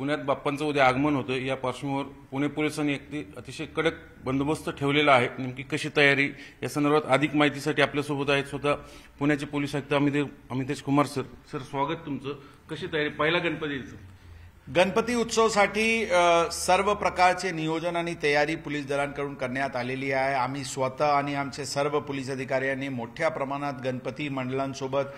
पुण्यात बाप्पांचं उद्या आगमन होतं या पार्श्वभूमीवर पुणे पोलिसांनी एक अतिशय कडक बंदोबस्त ठेवलेला आहे नेमकी कशी तयारी या संदर्भात अधिक माहितीसाठी आपल्यासोबत आहेत स्वतः पुण्याचे पोलीस आयुक्त अमितेश कुमार सर सर स्वागत तुमचं कशी तयारी पहिला गणपतीचं गणपती उत्सवासाठी सर्व प्रकारचे नियोजन आणि तयारी पोलीस दलांकडून करण्यात आलेली आहे आम्ही स्वतः आणि आमचे सर्व पोलीस अधिकाऱ्यांनी मोठ्या प्रमाणात गणपती मंडळांसोबत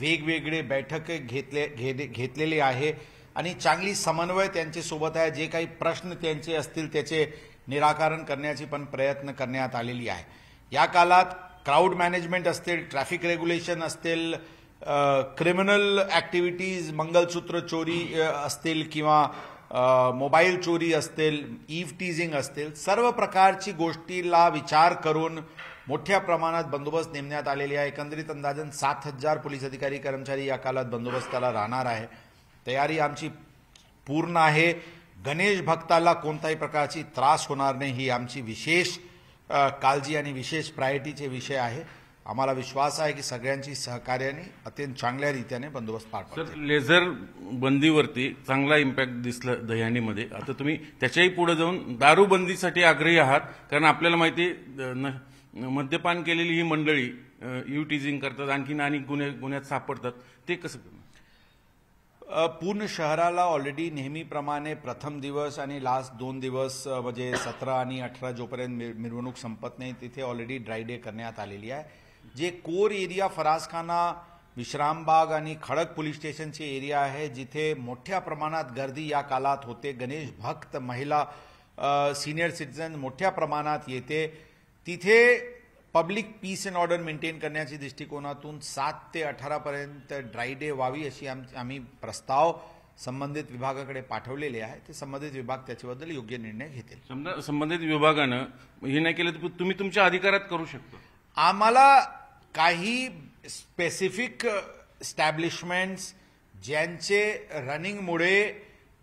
वेगवेगळे बैठक घेतले घेतलेली आहे आणि चांगली समन्वय त्यांच्यासोबत आहे जे काही प्रश्न त्यांचे असतील त्याचे निराकरण करण्याची पण प्रयत्न करण्यात आलेली आहे या कालात क्राऊड मॅनेजमेंट असतील ट्रॅफिक रेग्युलेशन असतील क्रिमिनल ॲक्टिव्हिटीज मंगलसूत्र चोरी असतील किंवा मोबाईल चोरी असतील ईव टीजिंग असतील सर्व प्रकारची गोष्टीला विचार करून मोठ्या प्रमाणात बंदोबस्त नेमण्यात आलेली आहे एकंदरीत अंदाजन सात हजार पोलीस अधिकारी कर्मचारी या कालात बंदोबस्ताला राहणार आहे तयारी आमची पूर्ण आहे गणेश भक्ताला कोणताही प्रकारची त्रास होणार नाही ही आमची विशेष काळजी आणि विशेष प्रायोरिटीचे विषय आहे आम्हाला विश्वास आहे की सगळ्यांची सहकार्याने अत्यंत चांगल्या रीत्याने बंदोबस्त पार सर लेझर बंदीवरती चांगला इम्पॅक्ट दिसला दह्यानीमध्ये आता तुम्ही त्याच्याही पुढे जाऊन दारूबंदीसाठी आग्रही आहात कारण आपल्याला माहिती मद्यपान केलेली ही मंडळी युटिझिंग करतात आणखीन आणि गुन्हे गुन्ह्यात सापडतात ते कसं पूर्ण शहराला ऑलरेडी नेहमीप्रमाणे प्रथम दिवस आणि लास्ट दोन दिवस म्हणजे सतरा आणि अठरा जोपर्यंत मिरवणूक संपत नाही तिथे ऑलरेडी ड्राय डे करण्यात आलेली आहे जे कोर एरिया फरासखाना विश्रामबाग आणि खडक पोलीस स्टेशनचे एरिया आहे जिथे मोठ्या प्रमाणात गर्दी या कालात होते गणेश भक्त महिला सिनियर सिटीजन मोठ्या प्रमाणात येते तिथे public peace and order maintain करण्याच्या दृष्टिकोनातून सात ते अठरापर्यंत ड्राय डे व्हावी अशी आम्ही प्रस्ताव संबंधित विभागाकडे पाठवलेले आहे ते संबंधित विभाग त्याच्याबद्दल योग्य निर्णय घेतील संबंधित विभागानं हे नाही केलं तर तुम्ही तुमच्या अधिकारात करू शकतो आम्हाला काही स्पेसिफिक स्टॅब्लिशमेंट्स ज्यांचे रनिंगमुळे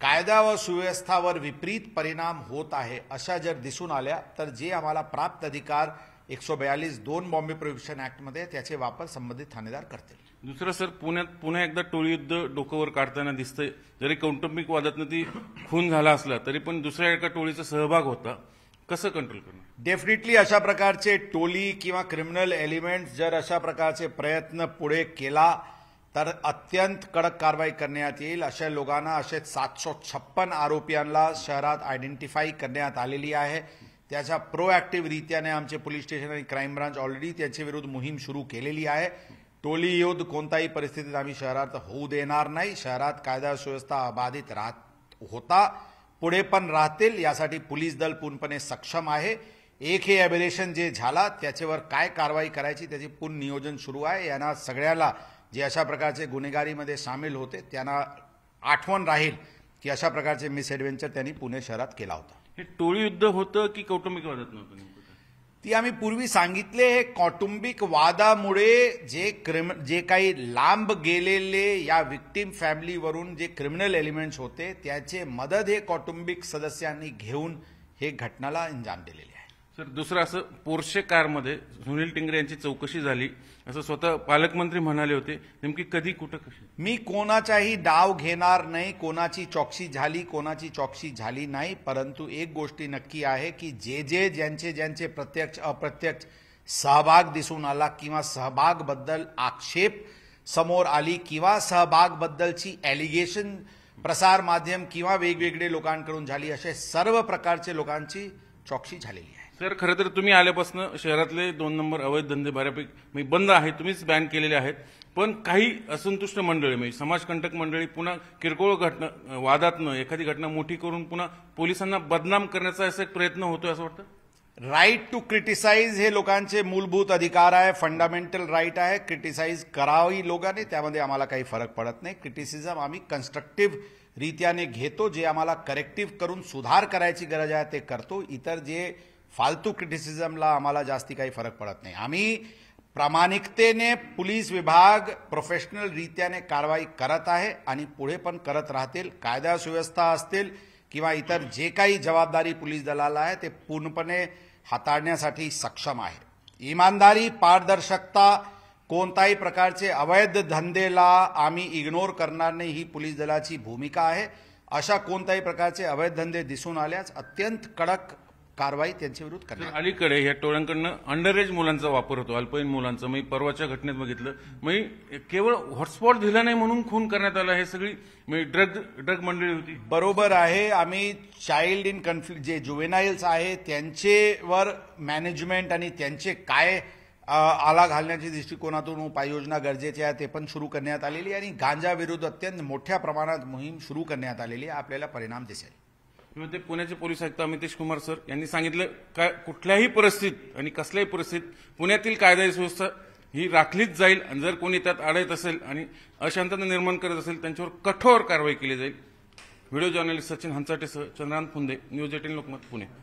कायदा व सुव्यवस्थावर विपरीत परिणाम होत आहे अशा जर दिसून आल्या तर जे आम्हाला प्राप्त अधिकार एकशे बयालीस दोन बॉम्बे प्रोहिबिशन ऍक्टमध्ये त्याचे वापर संबंधित ठाणेदार करतील दुसरं सर पुण्यात पुन्हा एकदा टोळीयुद्ध डोकंवर काढताना दिसतंय जरी कौटुंबिक वादातनं ती खून झाला असला तरी पण दुसऱ्या एका टोळीचा सहभाग होता कसं कंट्रोल करणं डेफिनेटली अशा प्रकारचे टोली किंवा क्रिमिनल एलिमेंट जर अशा प्रकारचे प्रयत्न पुढे केला तर अत्यंत कडक कारवाई करण्यात येईल अशा लोकांना असे सातशे छप्पन आरोपींना शहरात आयडेंटिफाई करण्यात आलेली आहे त्याच्या प्रोॲक्टिव्हरित्याने आमचे पोलीस स्टेशन आणि क्राईम ब्रांच ऑलरेडी त्याच्याविरुद्ध मोहीम सुरू केलेली आहे टोली युद्ध कोणताही परिस्थितीत आम्ही शहरात होऊ देणार नाही शहरात कायदा सुव्यवस्था अबाधित राहत होता पुढे पण राहतील यासाठी पोलीस दल पूर्णपणे सक्षम आहे एक हे ॲबिरेशन जे झाला त्याच्यावर काय कारवाई करायची त्याचे पूर्ण नियोजन सुरू आहे यांना सगळ्याला जे अशा प्रकारचे गुन्हेगारीमध्ये सामील होते त्यांना आठवण राहील की अशा प्रकारचे मिसएडव्हेंचर त्यांनी पुणे शहरात केला होता हे टोळी युद्ध होतं की कौटुंबिक वादात नव्हतं ती आम्ही पूर्वी सांगितले हे कौटुंबिक वादामुळे जे क्रिम जे काही लांब गेलेले या विक्टीम फॅमिलीवरून जे क्रिमिनल एलिमेंट्स होते त्याचे मदत हे कौटुंबिक सदस्यांनी घेऊन हे घटनाला अंजाम दिलेले तर दुसरं असं पोर्शे कारमध्ये सुनील टिंगरे यांची चौकशी झाली असं स्वतः पालकमंत्री म्हणाले होते नेमकी कधी कुठं कशी मी कोणाचाही डाव घेणार नाही कोणाची चौकशी झाली कोणाची चौकशी झाली नाही परंतु एक गोष्ट नक्की आहे की जे जे ज्यांचे ज्यांचे प्रत्यक्ष अप्रत्यक्ष सहभाग दिसून आला किंवा सहभागबद्दल आक्षेप समोर आली किंवा सहभागबद्दलची ॲलिगेशन प्रसार माध्यम किंवा वेगवेगळे लोकांकडून झाली असे सर्व प्रकारचे लोकांची चौकशी झालेली आहे सर खरं तर तुम्ही आल्यापासून शहरातले दोन नंबर अवैध धंदे बऱ्यापैकी बंद आहेत तुम्हीच बॅन केलेले आहेत पण काही असंतुष्ट मंडळी म्हणजे समाजकंटक मंडळी पुन्हा किरकोळ घटना वादातनं एखादी घटना मोठी करून पुन्हा पोलिसांना बदनाम करण्याचा असा एक प्रयत्न होतोय असं वाटतं राईट टू क्रिटिसाइज हे लोकांचे मूलभूत अधिकार आहे फंडामेंटल राईट आहे क्रिटिसाइज करावी लोकांनी त्यामध्ये आम्हाला काही फरक पडत नाही क्रिटिसिझम आम्ही कन्स्ट्रक्टिव्ह रित्याने घेतो जे आम्हाला करेक्टिव्ह करून सुधार करायची गरज आहे ते करतो इतर जे फालतू क्रिटिसिझमला आम्हाला जास्ती काही फरक पडत नाही आम्ही प्रामाणिकतेने पोलीस विभाग प्रोफेशनल रित्याने कारवाई करत आहे आणि पुढे पण करत राहतील कायदा सुव्यवस्था असतील किंवा इतर जे काही जबाबदारी पोलीस दलाला आहे ते पूर्णपणे हाताळण्यासाठी सक्षम आहे इमानदारी पारदर्शकता कोणताही प्रकारचे अवैध धंदेला आम्ही इग्नोर करणार नाही ही पोलीस दलाची भूमिका आहे अशा कोणत्याही प्रकारचे अवैध धंदे दिसून आल्यास अत्यंत कडक कारवाई त्यांच्या विरुद्ध करणार अलीकडे या टोळ्यांकडनं अंडरेज मुलांचा वापर होतो अल्पवयीन मुलांचा मी परवाच्या घटनेत बघितलं मी केवळ हॉटस्पॉट दिला नाही म्हणून खून करण्यात आला हे सगळी मी ड्रग ड्रग मंडळी होती बरोबर आहे आम्ही चाइल्ड इन कन्फ्लिक्ट जे जुवेनाईल्स आहे त्यांचेवर मॅनेजमेंट आणि त्यांचे काय आला घालण्याच्या दृष्टिकोनातून उपाययोजना गरजेच्या आहे ते पण सुरू करण्यात आलेली आणि गांजाविरुद्ध अत्यंत मोठ्या प्रमाणात मोहीम सुरू करण्यात आलेली आपल्याला परिणाम दिसेल किंवा पुण्याचे पोलीस आयुक्त अमितेश कुमार सर यांनी सांगितलं का कुठल्याही परिस्थितीत आणि कसल्याही परिस्थितीत पुण्यातील कायदा सुव्यवस्था ही राखलीच जाईल आणि जर कोणी त्यात आढळत असेल आणि अशांतता निर्माण करत असेल त्यांच्यावर कठोर कारवाई केली जाईल व्हिडिओ जर्नलिस्ट सचिन हंचाटेसह चंद्रांत फुंदे न्यूज एटीन लोकमत पुणे